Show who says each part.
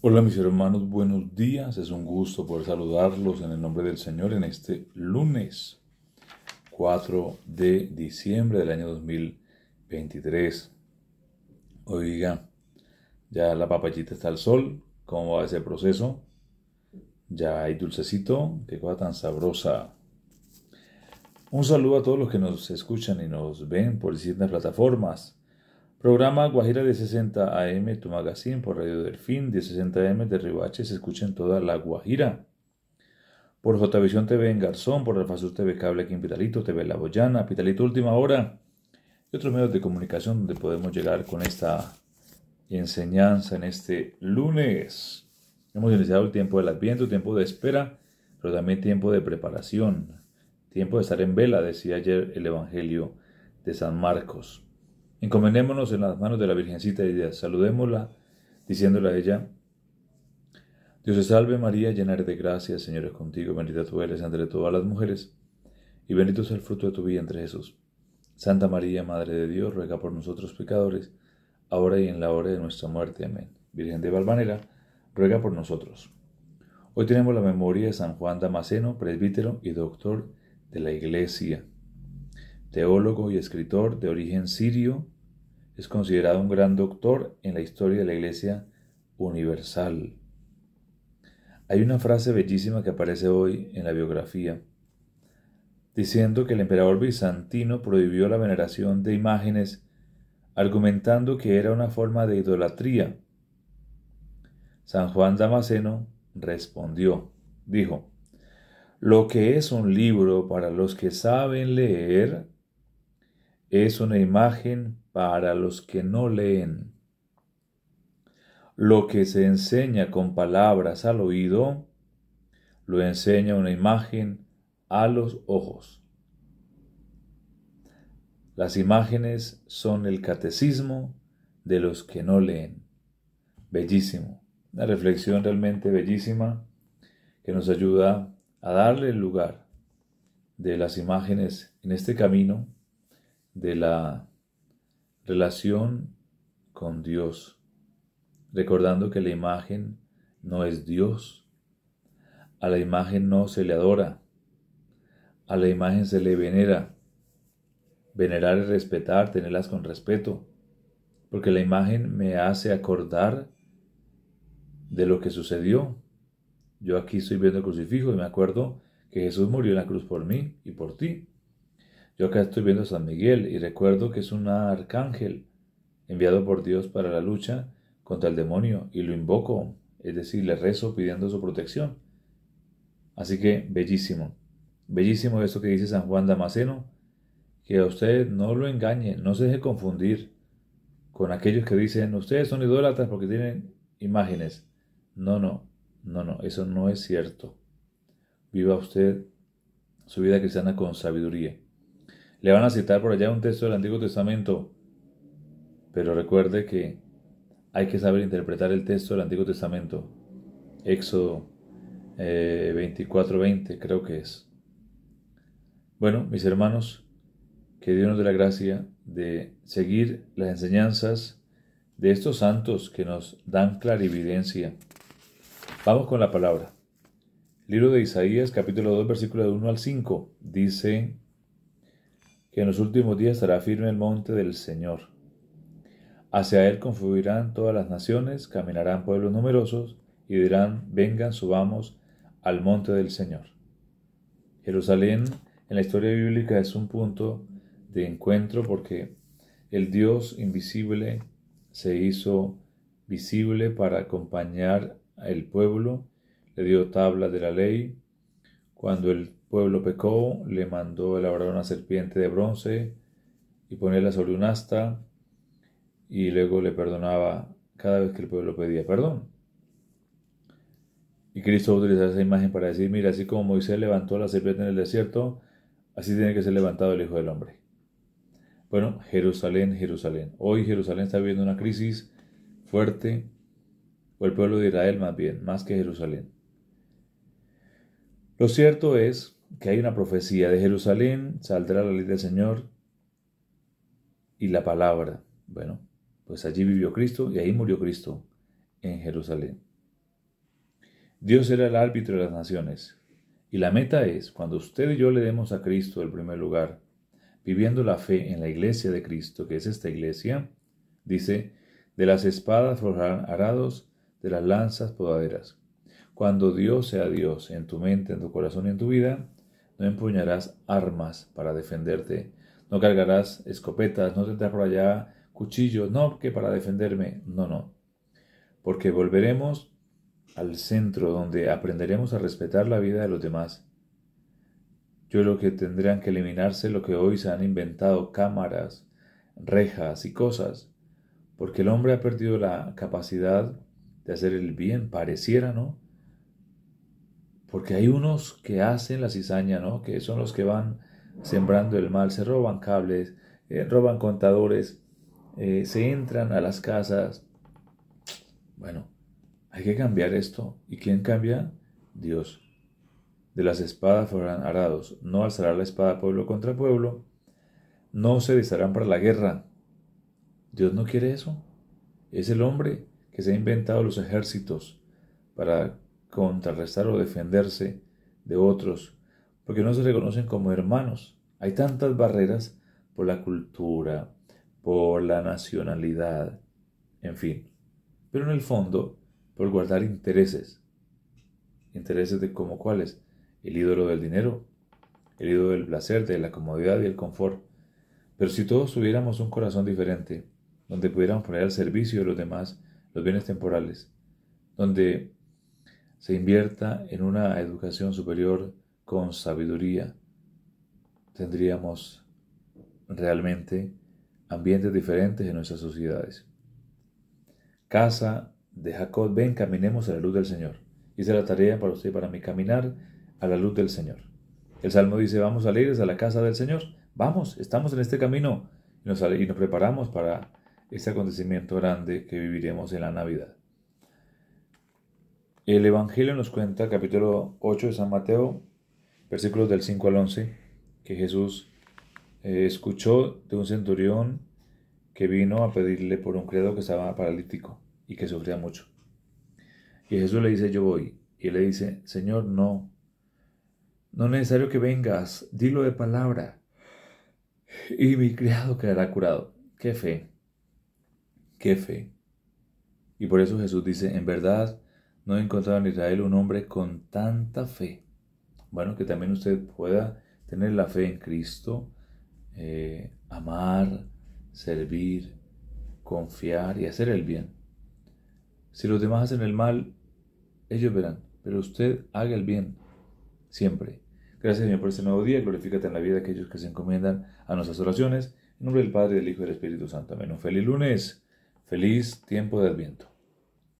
Speaker 1: Hola mis hermanos, buenos días. Es un gusto poder saludarlos en el nombre del Señor en este lunes 4 de diciembre del año 2023. Oiga, ya la papayita está al sol. ¿Cómo va ese proceso? Ya hay dulcecito. Qué cosa tan sabrosa. Un saludo a todos los que nos escuchan y nos ven por distintas plataformas. Programa Guajira de 60 AM, tu magazine por Radio Delfín, de 60 AM de Ribache, se escucha en toda la Guajira. Por Jvisión TV en Garzón, por Sur TV Cable aquí en Pitalito, TV La Boyana, Pitalito Última Hora y otros medios de comunicación donde podemos llegar con esta enseñanza en este lunes. Hemos iniciado el tiempo del Adviento, tiempo de espera, pero también tiempo de preparación, tiempo de estar en vela, decía ayer el Evangelio de San Marcos. Encomendémonos en las manos de la Virgencita de ideas, saludémosla diciéndole a ella, Dios te salve María, llena eres de gracia, Señor es contigo, bendita tú eres entre todas las mujeres, y bendito es el fruto de tu vientre Jesús. Santa María, Madre de Dios, ruega por nosotros pecadores, ahora y en la hora de nuestra muerte. Amén. Virgen de Valvanera, ruega por nosotros. Hoy tenemos la memoria de San Juan Damasceno, presbítero y doctor de la Iglesia, teólogo y escritor de origen sirio, es considerado un gran doctor en la historia de la Iglesia universal. Hay una frase bellísima que aparece hoy en la biografía, diciendo que el emperador bizantino prohibió la veneración de imágenes, argumentando que era una forma de idolatría. San Juan Damasceno respondió, dijo, lo que es un libro para los que saben leer es una imagen para los que no leen. Lo que se enseña con palabras al oído, lo enseña una imagen a los ojos. Las imágenes son el catecismo de los que no leen. Bellísimo. Una reflexión realmente bellísima que nos ayuda a darle el lugar de las imágenes en este camino de la relación con Dios, recordando que la imagen no es Dios, a la imagen no se le adora, a la imagen se le venera. Venerar es respetar, tenerlas con respeto, porque la imagen me hace acordar de lo que sucedió. Yo aquí estoy viendo el crucifijo y me acuerdo que Jesús murió en la cruz por mí y por ti. Yo acá estoy viendo a San Miguel y recuerdo que es un arcángel enviado por Dios para la lucha contra el demonio y lo invoco, es decir, le rezo pidiendo su protección. Así que bellísimo, bellísimo eso que dice San Juan Damasceno, que a usted no lo engañe, no se deje confundir con aquellos que dicen, ustedes son idólatras porque tienen imágenes. No, no, no, no, eso no es cierto. Viva usted su vida cristiana con sabiduría. Le van a citar por allá un texto del Antiguo Testamento, pero recuerde que hay que saber interpretar el texto del Antiguo Testamento. Éxodo 24-20 eh, creo que es. Bueno, mis hermanos, que Dios nos dé la gracia de seguir las enseñanzas de estos santos que nos dan clarividencia. Vamos con la palabra. Libro de Isaías, capítulo 2, versículo de 1 al 5, dice que en los últimos días estará firme el monte del Señor. Hacia él confluirán todas las naciones, caminarán pueblos numerosos, y dirán, vengan, subamos al monte del Señor. Jerusalén en la historia bíblica es un punto de encuentro porque el Dios invisible se hizo visible para acompañar al pueblo, le dio tablas de la ley. Cuando el pueblo pecó, le mandó elaborar una serpiente de bronce y ponerla sobre un asta, y luego le perdonaba cada vez que el pueblo pedía perdón. Y Cristo utiliza esa imagen para decir, mira, así como Moisés levantó la serpiente en el desierto, así tiene que ser levantado el Hijo del Hombre. Bueno, Jerusalén, Jerusalén. Hoy Jerusalén está viviendo una crisis fuerte, o el pueblo de Israel más bien, más que Jerusalén. Lo cierto es que hay una profecía de Jerusalén, saldrá la ley del Señor y la palabra. Bueno, pues allí vivió Cristo y ahí murió Cristo, en Jerusalén. Dios era el árbitro de las naciones. Y la meta es, cuando usted y yo le demos a Cristo el primer lugar, viviendo la fe en la iglesia de Cristo, que es esta iglesia, dice, de las espadas forjarán arados, de las lanzas podaderas. Cuando Dios sea Dios en tu mente, en tu corazón y en tu vida, no empuñarás armas para defenderte, no cargarás escopetas, no tendrás por allá cuchillos, no, que para defenderme, no, no. Porque volveremos al centro donde aprenderemos a respetar la vida de los demás. Yo creo que tendrían que eliminarse lo que hoy se han inventado cámaras, rejas y cosas, porque el hombre ha perdido la capacidad de hacer el bien, pareciera, ¿no? Porque hay unos que hacen la cizaña, ¿no? Que son los que van sembrando el mal, se roban cables, eh, roban contadores, eh, se entran a las casas. Bueno, hay que cambiar esto. ¿Y quién cambia? Dios. De las espadas fueran arados. No alzará la espada pueblo contra pueblo. No se desharán para la guerra. Dios no quiere eso. Es el hombre que se ha inventado los ejércitos para contrarrestar o defenderse de otros, porque no se reconocen como hermanos. Hay tantas barreras por la cultura, por la nacionalidad, en fin. Pero en el fondo, por guardar intereses. Intereses de como cuáles. El ídolo del dinero, el ídolo del placer, de la comodidad y el confort. Pero si todos tuviéramos un corazón diferente, donde pudiéramos poner al servicio de los demás los bienes temporales, donde se invierta en una educación superior con sabiduría, tendríamos realmente ambientes diferentes en nuestras sociedades. Casa de Jacob, ven, caminemos a la luz del Señor. hice la tarea para usted, y para mí, caminar a la luz del Señor. El Salmo dice, vamos alegres a la casa del Señor. Vamos, estamos en este camino y nos, y nos preparamos para este acontecimiento grande que viviremos en la Navidad. El Evangelio nos cuenta, capítulo 8 de San Mateo, versículos del 5 al 11, que Jesús eh, escuchó de un centurión que vino a pedirle por un criado que estaba paralítico y que sufría mucho. Y Jesús le dice, yo voy. Y él le dice, Señor, no. No es necesario que vengas, dilo de palabra. Y mi criado quedará curado. Qué fe. Qué fe. Y por eso Jesús dice, en verdad, no he encontrado en Israel un hombre con tanta fe. Bueno, que también usted pueda tener la fe en Cristo, eh, amar, servir, confiar y hacer el bien. Si los demás hacen el mal, ellos verán, pero usted haga el bien siempre. Gracias Señor por este nuevo día, glorifícate en la vida de aquellos que se encomiendan a nuestras oraciones. En nombre del Padre, del Hijo y del Espíritu Santo. Amén. Un feliz lunes, feliz tiempo de Adviento.